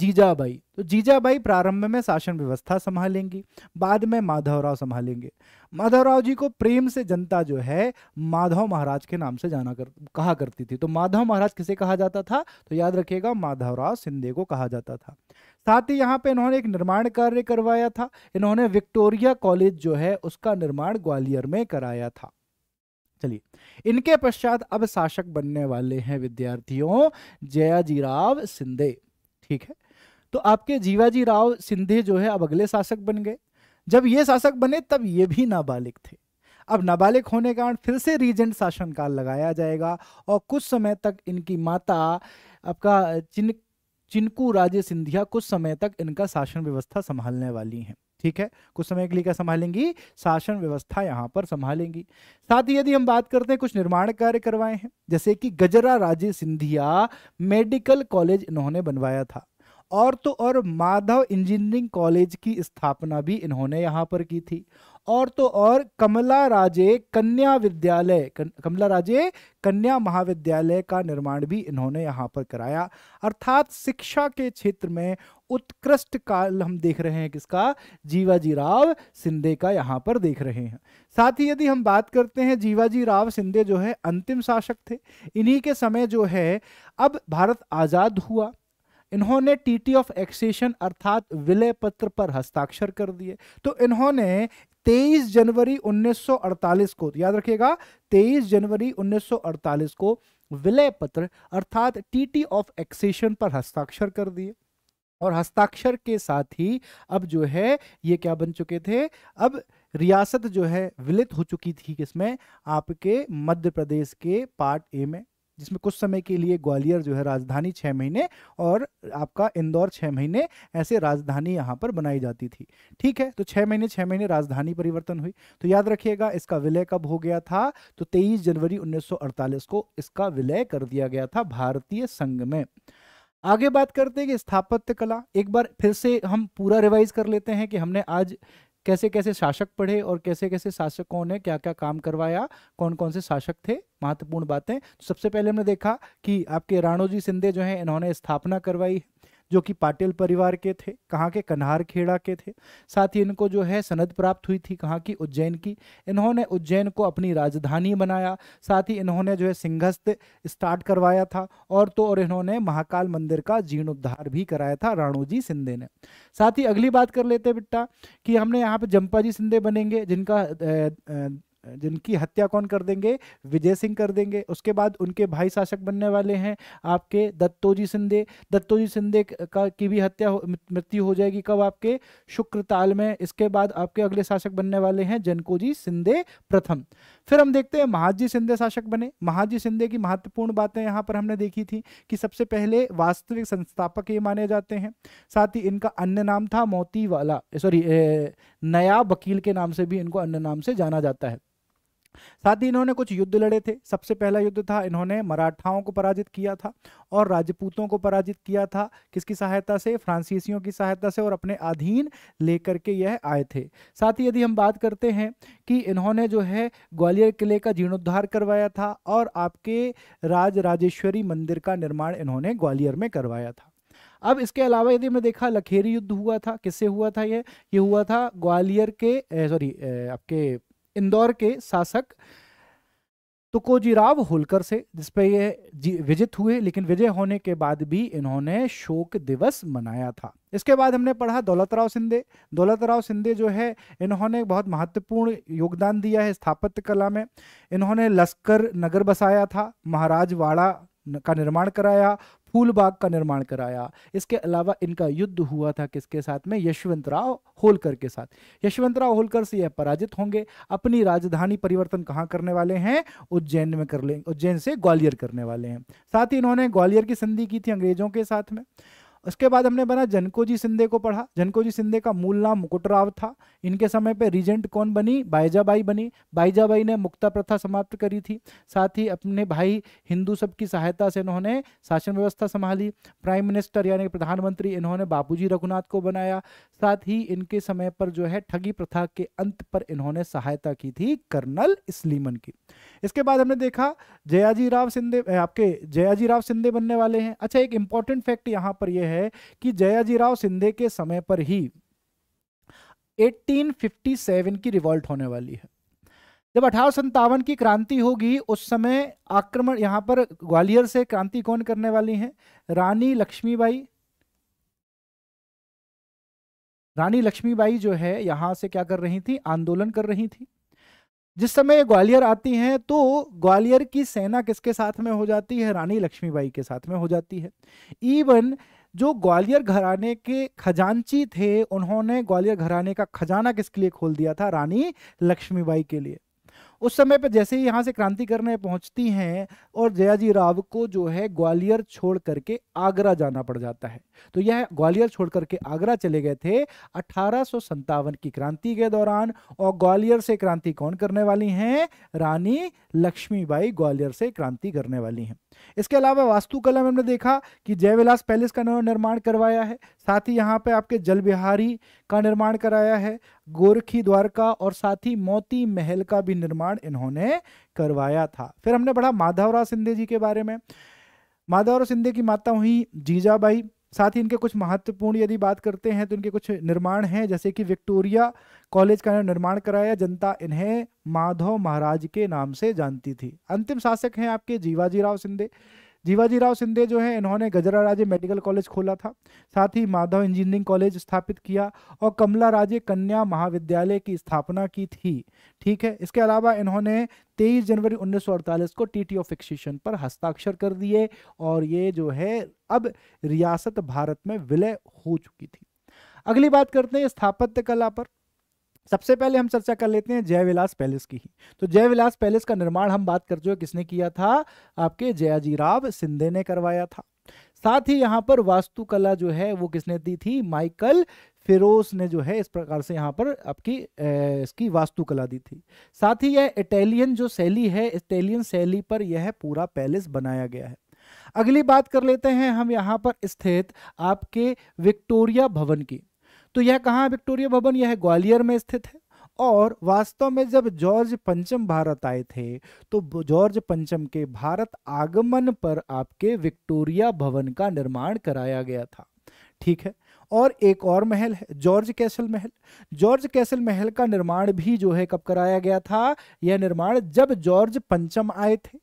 जीजाबाई तो जीजाबाई प्रारंभ में शासन व्यवस्था संभालेंगी बाद में माधवराव संभालेंगे माधवराव जी को प्रेम से जनता जो है माधव महाराज के नाम से जाना कर कहा करती थी तो माधव महाराज किसे कहा जाता था तो याद रखिएगा माधवराव सिंधे को कहा जाता था साथ ही यहाँ पे इन्होंने एक निर्माण कार्य करवाया था इन्होंने विक्टोरिया कॉलेज जो है उसका निर्माण ग्वालियर में कराया था चलिए इनके पश्चात अब शासक बनने वाले हैं विद्यार्थियों जयाजीराव सिंधे ठीक है तो आपके जीवाजी राव सिंधे जो है अब अगले शासक बन गए जब ये शासक बने तब ये भी नाबालिग थे अब नाबालिग होने के कारण फिर से रीजेंट शासनकाल लगाया जाएगा और कुछ समय तक इनकी माता आपका चिन चिनकू राजे सिंधिया कुछ समय तक इनका शासन व्यवस्था संभालने वाली हैं ठीक है कुछ समय के लिए क्या संभालेंगी शासन व्यवस्था यहाँ पर संभालेंगी साथ ही यदि हम बात करते हैं कुछ निर्माण कार्य करवाए हैं जैसे कि गजरा राजे सिंधिया मेडिकल कॉलेज इन्होंने बनवाया था और तो और माधव इंजीनियरिंग कॉलेज की स्थापना भी इन्होंने यहाँ पर की थी और तो और कमला राजे कन्या विद्यालय कमला राजे कन्या महाविद्यालय का निर्माण भी इन्होंने यहाँ पर कराया अर्थात शिक्षा के क्षेत्र में उत्कृष्ट काल हम देख रहे हैं किसका जीवाजी राव सिंधे का यहाँ पर देख रहे हैं साथ ही यदि हम बात करते हैं जीवाजी राव सिंधे जो है अंतिम शासक थे इन्हीं के समय जो है अब भारत आज़ाद हुआ इन्होंने टीटी ऑफ एक्सेशन अर्थात विलय पत्र पर हस्ताक्षर कर दिए तो इन्होंने 23 जनवरी 1948 को तो याद रखिएगा 23 जनवरी 1948 को विलय पत्र अर्थात टीटी ऑफ एक्सेशन पर हस्ताक्षर कर दिए और हस्ताक्षर के साथ ही अब जो है ये क्या बन चुके थे अब रियासत जो है विलित हो चुकी थी किसमें आपके मध्य प्रदेश के पार्ट ए में जिसमें कुछ समय के लिए ग्वालियर जो है राजधानी छः महीने और आपका इंदौर छः महीने ऐसे राजधानी यहाँ पर बनाई जाती थी ठीक है तो छः महीने छः महीने राजधानी परिवर्तन हुई तो याद रखिएगा इसका विलय कब हो गया था तो 23 जनवरी 1948 को इसका विलय कर दिया गया था भारतीय संघ में आगे बात करते हैं कि स्थापत्य कला एक बार फिर से हम पूरा रिवाइज कर लेते हैं कि हमने आज कैसे कैसे शासक पढ़े और कैसे कैसे शासकों ने क्या क्या काम करवाया कौन कौन से शासक थे महत्वपूर्ण बातें तो सबसे पहले हमने देखा कि आपके राणोजी सिंधे जो हैं इन्होंने स्थापना करवाई जो कि पाटिल परिवार के थे कहाँ के खेड़ा के थे साथ ही इनको जो है सनद प्राप्त हुई थी कहाँ की उज्जैन की इन्होंने उज्जैन को अपनी राजधानी बनाया साथ ही इन्होंने जो है सिंहस्थ स्टार्ट करवाया था और तो और इन्होंने महाकाल मंदिर का जीर्णोद्धार भी कराया था राणू जी सिंधे ने साथ ही अगली बात कर लेते बिट्टा कि हमने यहाँ पे जंपा जी सिंधे बनेंगे जिनका जिनकी हत्या कौन कर देंगे विजय सिंह कर देंगे उसके बाद उनके भाई शासक बनने वाले हैं आपके दत्तोजी सिंधे दत्तोजी सिंधे का की भी हत्या मृत्यु हो जाएगी कब आपके शुक्रताल में इसके बाद आपके अगले शासक बनने वाले हैं जनकोजी सिंधे प्रथम फिर हम देखते हैं महाजी सिंधे शासक बने महाजी सिंधे की महत्वपूर्ण बातें यहाँ पर हमने देखी थी कि सबसे पहले वास्तविक संस्थापक ये माने जाते हैं साथ ही इनका अन्य नाम था मोती वाला सॉरी नया वकील के नाम से भी इनको अन्य नाम से जाना जाता है साथ ही इन्होंने कुछ युद्ध लड़े थे सबसे पहला युद्ध था इन्होंने मराठाओं को पराजित किया था और राजपूतों को पराजित किया था किसकी सहायता से फ्रांसीसियों की सहायता से और अपने अधीन लेकर के यह आए थे साथ ही यदि हम बात करते हैं कि इन्होंने जो है ग्वालियर किले का जीर्णोद्धार करवाया था और आपके राज राजेश्वरी मंदिर का निर्माण इन्होंने ग्वालियर में करवाया था अब इसके अलावा यदि मैं देखा लखेरी युद्ध हुआ था किससे हुआ था ये ये हुआ था ग्वालियर के सॉरी आपके इंदौर के शासक तुकोजीराव होलकर से जिसपे ये विजित हुए लेकिन विजय होने के बाद भी इन्होंने शोक दिवस मनाया था इसके बाद हमने पढ़ा दौलतराव सिंधे दौलतराव सिंधे जो है इन्होंने बहुत महत्वपूर्ण योगदान दिया है स्थापत्य कला में इन्होंने लश्कर नगर बसाया था महाराजवाड़ा का निर्माण कराया फूलबाग का निर्माण कराया इसके अलावा इनका युद्ध हुआ था किसके साथ में यशवंतराव होलकर के साथ यशवंतराव होलकर से यह पराजित होंगे अपनी राजधानी परिवर्तन कहाँ करने वाले हैं उज्जैन में कर लेंगे उज्जैन से ग्वालियर करने वाले हैं साथ ही इन्होंने ग्वालियर की संधि की थी अंग्रेजों के साथ में उसके बाद हमने बना जनकोजी सिंधे को पढ़ा जनकोजी सिंधे का मूल नाम मुकुटराव था इनके समय पे रीजेंट कौन बनी बाईजाबाई बनी बाईजाबाई ने मुक्ता प्रथा समाप्त करी थी साथ ही अपने भाई हिंदू सब की सहायता से इन्होंने शासन व्यवस्था संभाली प्राइम मिनिस्टर यानी प्रधानमंत्री इन्होंने बापूजी रघुनाथ को बनाया साथ ही इनके समय पर जो है ठगी प्रथा के अंत पर इन्होंने सहायता की थी कर्नल इसलीमन की इसके बाद हमने देखा जयाजी राव सिंधे आपके जयाजी राव सिंधे बनने वाले हैं अच्छा एक इंपॉर्टेंट फैक्ट यहाँ पर यह है है कि जयाजीराव सिंधे के समय पर ही 1857 की रिवॉल्ट होने वाली है जब अठारह की क्रांति होगी उस समय आक्रमण यहां पर ग्वालियर से क्रांति कौन करने वाली है रानी लक्ष्मीबाई रानी लक्ष्मीबाई जो है यहां से क्या कर रही थी आंदोलन कर रही थी जिस समय ग्वालियर आती हैं तो ग्वालियर की सेना किसके साथ में हो जाती है रानी लक्ष्मीबाई के साथ में हो जाती है इवन जो ग्वालियर घराने के खजांची थे उन्होंने ग्वालियर घराने का खजाना किसके लिए खोल दिया था रानी लक्ष्मीबाई के लिए उस समय पर जैसे ही यहाँ से क्रांति करने पहुँचती हैं और जयाजी राव को जो है ग्वालियर छोड़ करके आगरा जाना पड़ जाता है तो यह ग्वालियर छोड़ करके आगरा चले गए थे अठारह की क्रांति के दौरान और ग्वालियर से क्रांति कौन करने वाली हैं रानी लक्ष्मीबाई ग्वालियर से क्रांति करने वाली हैं इसके अलावा वास्तुकला में हमने देखा कि जयविलास पैलेस का निर्माण करवाया है साथ ही यहाँ पे आपके जल बिहारी का निर्माण कराया है गोरखी द्वारका और साथ ही मोती महल का भी निर्माण इन्होंने करवाया था फिर हमने पढ़ा माधवराव सिंधे जी के बारे में माधवराव सिंधे की माता हुई जीजाबाई साथ ही इनके कुछ महत्वपूर्ण यदि बात करते हैं तो इनके कुछ निर्माण हैं जैसे कि विक्टोरिया कॉलेज का निर्माण कराया जनता इन्हें माधव महाराज के नाम से जानती थी अंतिम शासक हैं आपके जीवाजीराव सिंधे जीवाजी राव सिंधे जो है इन्होंने गजरा राजे मेडिकल कॉलेज खोला था साथ ही माधव इंजीनियरिंग कॉलेज स्थापित किया और कमला राजे कन्या महाविद्यालय की स्थापना की थी ठीक है इसके अलावा इन्होंने 23 जनवरी 1948 को टीटी ऑफ फिक्सेशन पर हस्ताक्षर कर दिए और ये जो है अब रियासत भारत में विलय हो चुकी थी अगली बात करते हैं स्थापत्य कला पर सबसे पहले हम चर्चा कर लेते हैं जयविलास पैलेस की तो जयविलास पैलेस का निर्माण हम बात कर जो किसने किया था आपके राव सिंधे ने करवाया था साथ ही यहाँ पर वास्तुकला जो है वो किसने दी थी माइकल फिरोज ने जो है इस प्रकार से यहाँ पर आपकी ए, इसकी वास्तुकला दी थी साथ ही यह इटालियन जो शैली है इटालियन शैली पर यह पूरा पैलेस बनाया गया है अगली बात कर लेते हैं हम यहाँ पर स्थित आपके विक्टोरिया भवन की तो यह कहाँ विक्टोरिया भवन यह ग्वालियर में स्थित है और वास्तव में जब जॉर्ज पंचम भारत आए थे तो जॉर्ज पंचम के भारत आगमन पर आपके विक्टोरिया भवन का निर्माण कराया गया था ठीक है और एक और महल है जॉर्ज कैसल महल जॉर्ज कैसल महल का निर्माण भी जो है कब कराया गया था यह निर्माण जब जॉर्ज पंचम आए थे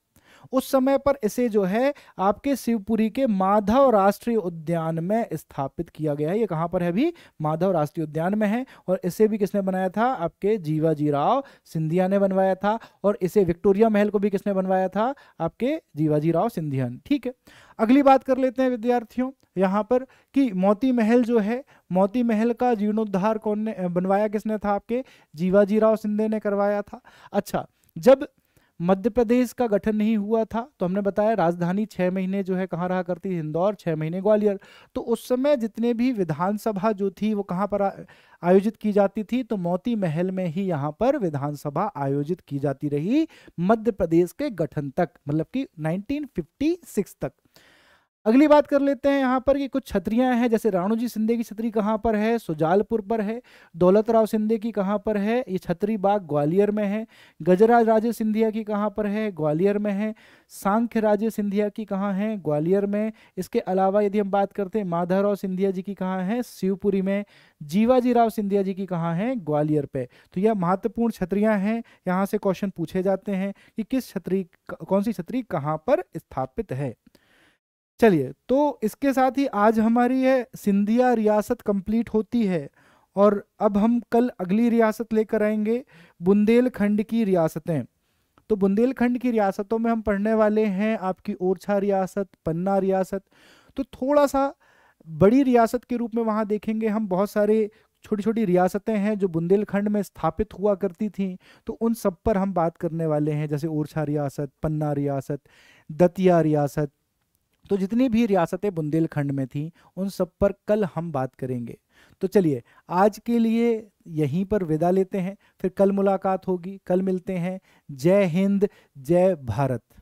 उस समय पर इसे जो है आपके शिवपुरी के माधव राष्ट्रीय उद्यान में स्थापित किया गया है ये कहाँ पर है भी माधव राष्ट्रीय उद्यान में है और इसे भी किसने बनाया था आपके जीवाजी राव सिंधिया ने बनवाया था और इसे विक्टोरिया महल को भी किसने बनवाया था आपके जीवाजी राव सिंधिया ने ठीक है अगली बात कर लेते हैं विद्यार्थियों यहाँ पर कि मोती महल जो है मोती महल का जीर्णोद्धार कौन ने बनवाया किसने था आपके जीवाजी राव सिंधे ने करवाया था अच्छा जब मध्य प्रदेश का गठन नहीं हुआ था तो हमने बताया राजधानी छः महीने जो है कहाँ रहा करती थी इंदौर छः महीने ग्वालियर तो उस समय जितने भी विधानसभा जो थी वो कहाँ पर आयोजित की जाती थी तो मोती महल में ही यहाँ पर विधानसभा आयोजित की जाती रही मध्य प्रदेश के गठन तक मतलब कि 1956 तक अगली बात कर लेते हैं यहाँ पर कि कुछ छतरियाँ हैं जैसे राणू जी सिंधे की छतरी कहाँ पर है सुजालपुर पर है दौलत राव सिंधे की कहाँ पर है ये छतरी बाग ग्वालियर में है गजराज राजे सिंधिया की कहाँ पर है ग्वालियर में है सांख्य राजे सिंधिया की कहाँ है ग्वालियर में इसके अलावा यदि हम बात करते हैं माधवराव सिंधिया जी की कहाँ है शिवपुरी में जीवाजी राव सिंधिया जी की कहाँ है ग्वालियर पे तो यह महत्वपूर्ण छतरियाँ हैं यहाँ से क्वेश्चन पूछे जाते हैं कि किस छतरी कौन सी छतरी कहाँ पर स्थापित है चलिए तो इसके साथ ही आज हमारी ये सिंधिया रियासत कंप्लीट होती है और अब हम कल अगली रियासत लेकर आएंगे बुंदेलखंड की रियासतें तो बुंदेलखंड की रियासतों में हम पढ़ने वाले हैं आपकी ओरछा रियासत पन्ना रियासत तो थोड़ा सा बड़ी रियासत के रूप में वहाँ देखेंगे हम बहुत सारे छोटी छोटी रियासतें हैं जो बुंदेलखंड में स्थापित हुआ करती थीं तो उन सब पर हम बात करने वाले हैं जैसे ओरछा रियासत पन्ना रियासत दतिया रियासत तो जितनी भी रियासतें बुंदेलखंड में थी उन सब पर कल हम बात करेंगे तो चलिए आज के लिए यहीं पर विदा लेते हैं फिर कल मुलाकात होगी कल मिलते हैं जय हिंद जय भारत